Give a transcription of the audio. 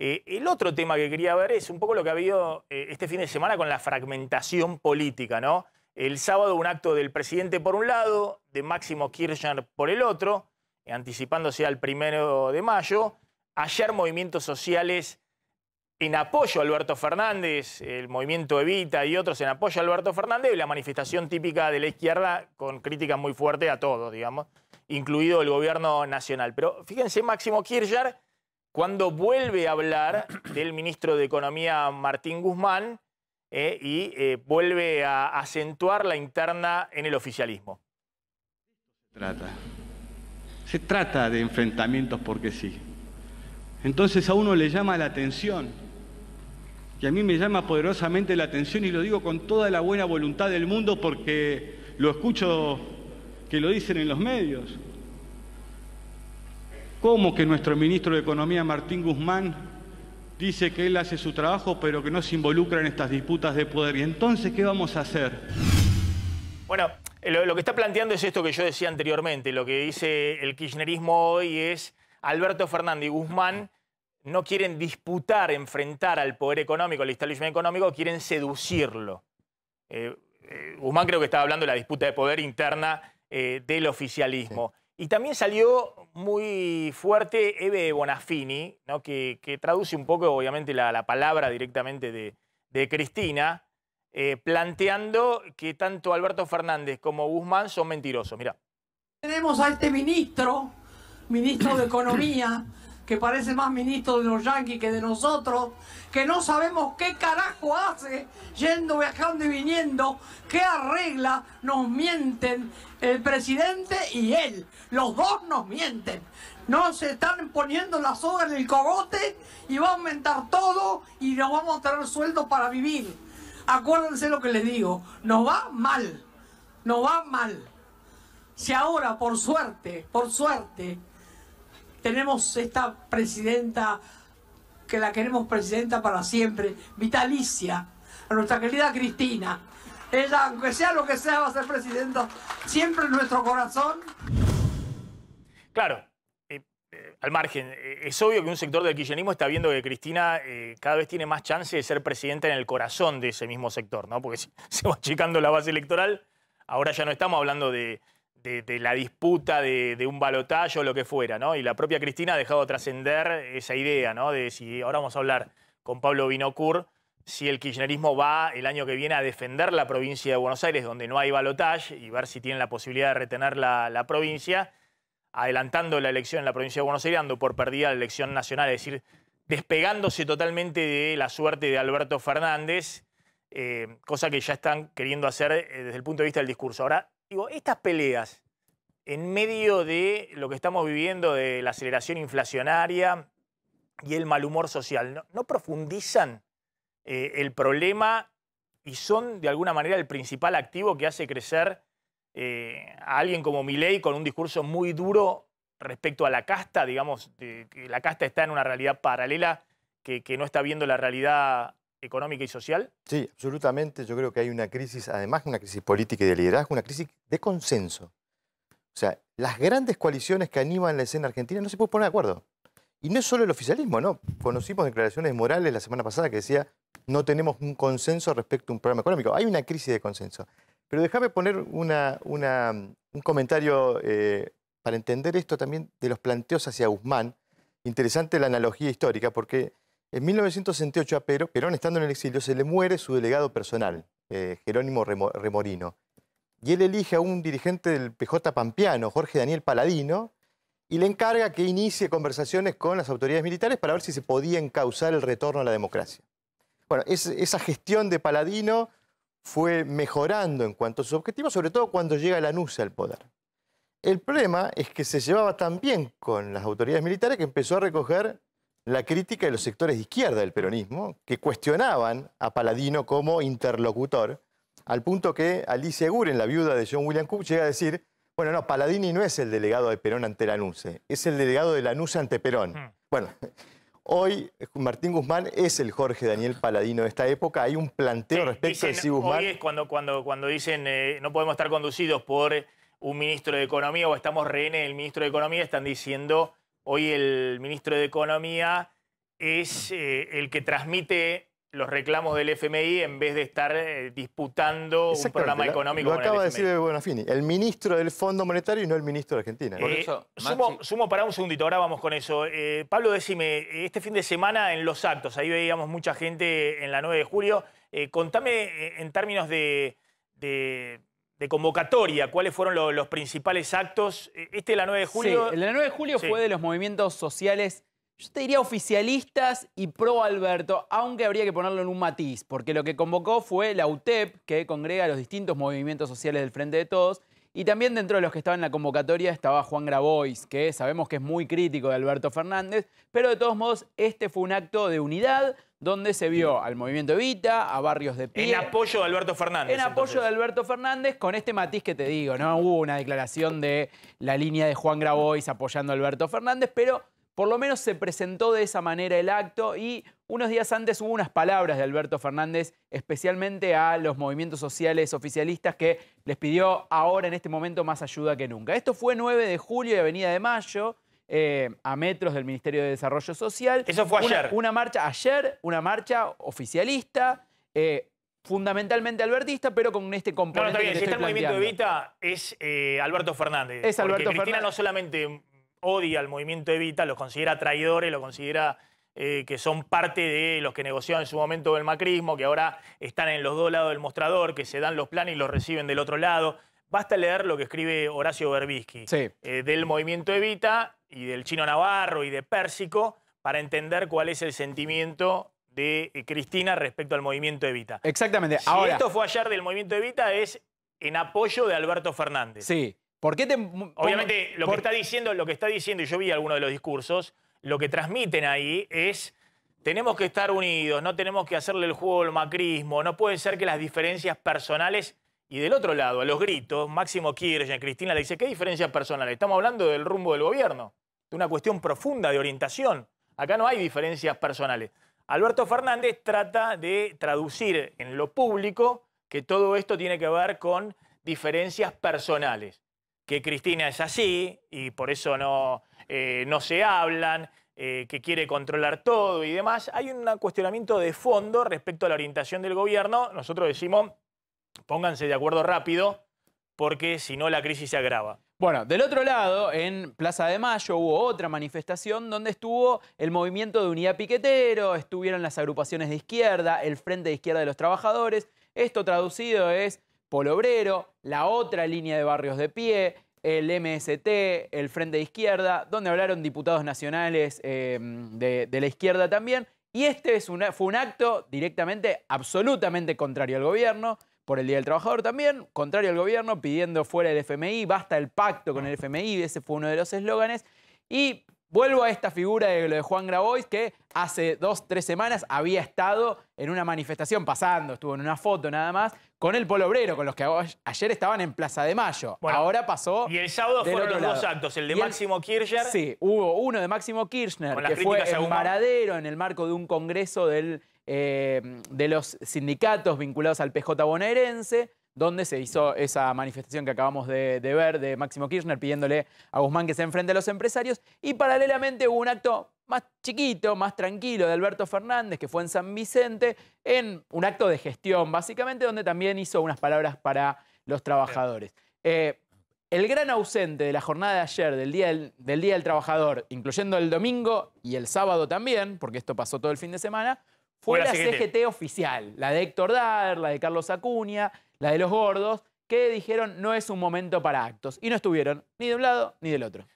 Eh, el otro tema que quería ver es un poco lo que ha habido eh, este fin de semana con la fragmentación política, ¿no? El sábado un acto del presidente por un lado, de Máximo Kirchner por el otro, eh, anticipándose al primero de mayo. Ayer movimientos sociales en apoyo a Alberto Fernández, el movimiento Evita y otros en apoyo a Alberto Fernández, y la manifestación típica de la izquierda con críticas muy fuertes a todos, digamos, incluido el gobierno nacional. Pero fíjense, Máximo Kirchner cuando vuelve a hablar del ministro de Economía Martín Guzmán eh, y eh, vuelve a acentuar la interna en el oficialismo. Se trata. Se trata de enfrentamientos porque sí. Entonces a uno le llama la atención, y a mí me llama poderosamente la atención y lo digo con toda la buena voluntad del mundo porque lo escucho que lo dicen en los medios. ¿Cómo que nuestro ministro de Economía, Martín Guzmán, dice que él hace su trabajo, pero que no se involucra en estas disputas de poder? ¿Y entonces qué vamos a hacer? Bueno, lo, que está planteando es esto que yo decía anteriormente. Lo que dice el kirchnerismo hoy es Alberto Fernández y Guzmán no quieren disputar, enfrentar al poder económico, al establishment económico, quieren seducirlo. Eh, eh, Guzmán creo que estaba hablando de la disputa de poder interna eh, del oficialismo. Y también salió muy fuerte Eve Bonafini, ¿no? que, traduce un poco, obviamente, la, palabra directamente de, Cristina, eh, planteando que tanto Alberto Fernández como Guzmán son mentirosos. Mira, Tenemos a este ministro, ministro de Economía, que parece más ministro de los yanquis que de nosotros, que no sabemos qué carajo hace yendo, viajando y viniendo, qué arregla, nos mienten el presidente y él. Los dos nos mienten. No se están poniendo la soga en el cogote y va a aumentar todo y nos vamos a tener sueldo para vivir. Acuérdense lo que les digo, nos va mal, nos va mal. Si ahora, por suerte, por suerte, tenemos esta presidenta, que la queremos presidenta para siempre, vitalicia, a nuestra querida Cristina. Ella, aunque sea lo que sea, va a ser presidenta siempre en nuestro corazón. Claro, eh, eh, al margen, eh, es obvio que un sector del kirchnerismo está viendo que Cristina cada vez tiene más chance de ser presidenta en el corazón de ese mismo sector, ¿no? Porque si se va achicando la base electoral. Ahora ya no estamos hablando de, de, la disputa de, un balotaje o lo que fuera, ¿no? Y la propia Cristina ha dejado trascender esa idea, ¿no? De si ahora vamos a hablar con Pablo Binocur, si el kirchnerismo va el año que viene a defender la provincia de Buenos Aires, donde no hay balotaje, y ver si tienen la posibilidad de retener la, provincia, adelantando la elección en la provincia de Buenos Aires, dando por perdida la elección nacional, es decir, despegándose totalmente de la suerte de Alberto Fernández, eh, cosa que ya están queriendo hacer eh, desde el punto de vista del discurso. Ahora, estas peleas, en medio de lo que estamos viviendo de la aceleración inflacionaria y el mal humor social, ¿no, profundizan eh, el problema y son de alguna manera el principal activo que hace crecer eh, a alguien como Milei con un discurso muy duro respecto a la casta, digamos, que la casta está en una realidad paralela que no está viendo la realidad económica y social? Sí, absolutamente. Yo creo que hay una crisis, además una crisis política y de liderazgo, una crisis de consenso. O sea, las grandes coaliciones que animan la escena argentina no se pueden poner de acuerdo. Y no es solo el oficialismo, ¿no? Conocimos declaraciones morales la semana pasada que decía no tenemos un consenso respecto a un programa económico. Hay una crisis de consenso. Pero déjame poner una, un comentario eh, para entender esto también de los planteos hacia Guzmán. Interesante la analogía histórica, porque en 1968 a Perón, estando en el exilio, se le muere su delegado personal, eh, Jerónimo Remorino. Y él elige a un dirigente del PJ pampeano, Jorge Daniel Paladino, y le encarga que inicie conversaciones con las autoridades militares para ver si se podía causar el retorno a la democracia. Bueno, esa gestión de Paladino fue mejorando en cuanto a sus objetivos, sobre todo cuando llega Lanús al poder. El problema es que se llevaba tan bien con las autoridades militares que empezó a recoger la crítica de los sectores de izquierda del peronismo, que cuestionaban a Paladino como interlocutor, al punto que Alicia Guren, la viuda de John William Cook, llega a decir, bueno, no, Paladini no es el delegado de Perón ante la NUCE, es el delegado de la NUSE ante Perón. Hmm. Bueno, hoy eh, Martín Guzmán es el Jorge Daniel Paladino de esta época, hay un planteo respecto a de Guzmán... Hoy es cuando, cuando, dicen eh, no podemos estar conducidos por un ministro de Economía o estamos rehenes del ministro de Economía, están diciendo Hoy el ministro de Economía es eh, el que transmite los reclamos del FMI en vez de estar eh, disputando un programa económico. Lo, acaba de decir Bonafini, el ministro del Fondo Monetario y no el ministro de Argentina. Eh, sumo, sumo, para un segundito, ahora vamos con eso. Pablo, decime, este fin de semana en los actos, ahí veíamos mucha gente en la 9 de julio. contame en términos de de convocatoria, cuáles fueron los principales actos. Eh, este de la 9 de julio. el la 9 de julio fue de los movimientos sociales, yo te diría oficialistas y pro Alberto, aunque habría que ponerlo en un matiz, porque lo que convocó fue la UTEP, que congrega los distintos movimientos sociales del Frente de Todos, y también dentro de los que estaban en la convocatoria estaba Juan Grabois, que sabemos que es muy crítico de Alberto Fernández, pero de todos modos este fue un acto de unidad donde se vio al movimiento Evita, a barrios de pie. En apoyo de Alberto Fernández. En apoyo de Alberto Fernández, con este matiz que te digo, ¿no? Hubo una declaración de la línea de Juan Grabois apoyando a Alberto Fernández, pero por lo menos se presentó de esa manera el acto y unos días antes hubo unas palabras de Alberto Fernández, especialmente a los movimientos sociales oficialistas que les pidió ahora en este momento más ayuda que nunca. Esto fue 9 de julio y Avenida de Mayo. Eh, a metros del Ministerio de Desarrollo Social. Eso fue ayer. Una, marcha ayer, una marcha oficialista, eh, fundamentalmente albertista, pero con este componente. No, no, el movimiento de Evita, es eh, Alberto Fernández. Es Alberto Porque Fernández. Cristina no solamente odia al movimiento Evita, los considera traidores, lo considera eh, que son parte de los que negociaban en su momento el macrismo, que ahora están en los dos lados del mostrador, que se dan los planes y los reciben del otro lado. Basta leer lo que escribe Horacio Berbisky eh, del movimiento Evita y del chino Navarro y de Pérsico para entender cuál es el sentimiento de eh, Cristina respecto al movimiento Evita. Exactamente. Si ahora... esto fue ayer del movimiento Evita, es en apoyo de Alberto Fernández. Sí. Obviamente, lo, que está diciendo, lo que está diciendo, y yo vi algunos de los discursos, lo que transmiten ahí es. Tenemos que estar unidos, no tenemos que hacerle el juego al macrismo, no puede ser que las diferencias personales. Y del otro lado, a los gritos, Máximo Kirchner, Cristina le dice: ¿Qué diferencias personales? Estamos hablando del rumbo del gobierno, de una cuestión profunda de orientación. Acá no hay diferencias personales. Alberto Fernández trata de traducir en lo público que todo esto tiene que ver con diferencias personales que Cristina es así y por eso no, eh, no se hablan, eh, que quiere controlar todo y demás. Hay un cuestionamiento de fondo respecto a la orientación del gobierno. Nosotros decimos, pónganse de acuerdo rápido, porque si no la crisis se agrava. Bueno, del otro lado, en Plaza de Mayo hubo otra manifestación donde estuvo el movimiento de Unidad Piquetero, estuvieron las agrupaciones de izquierda, el Frente de Izquierda de los Trabajadores. Esto traducido es Polo Obrero, la otra línea de barrios de pie, el MST, el Frente de Izquierda, donde hablaron diputados nacionales eh, de, la izquierda también. Y este fue un acto directamente absolutamente contrario al gobierno, por el Día del Trabajador también, contrario al gobierno, pidiendo fuera el FMI, basta el pacto con el FMI, ese fue uno de los eslóganes. Y Vuelvo a esta figura de lo de Juan Grabois, que hace dos, tres semanas había estado en una manifestación pasando, estuvo en una foto nada más, con el Polo Obrero, con los que ayer estaban en Plaza de Mayo. Ahora pasó. Y el sábado fueron los dos actos, el de Máximo Kirchner. Sí, hubo uno de Máximo Kirchner, que fue en Maradero, en el marco de un congreso del, eh, de los sindicatos vinculados al PJ bonaerense donde se hizo esa manifestación que acabamos de, ver de Máximo Kirchner pidiéndole a Guzmán que se enfrente a los empresarios y paralelamente hubo un acto más chiquito, más tranquilo de Alberto Fernández, que fue en San Vicente, en un acto de gestión básicamente, donde también hizo unas palabras para los trabajadores. Eh, el gran ausente de la jornada de ayer, del día del, día del Trabajador, incluyendo el domingo y el sábado también, porque esto pasó todo el fin de semana, fue la CGT. CGT. oficial, la de Héctor Dar, la de Carlos Acuña, la de los gordos, que dijeron no es un momento para actos. Y no estuvieron ni de un lado ni del otro.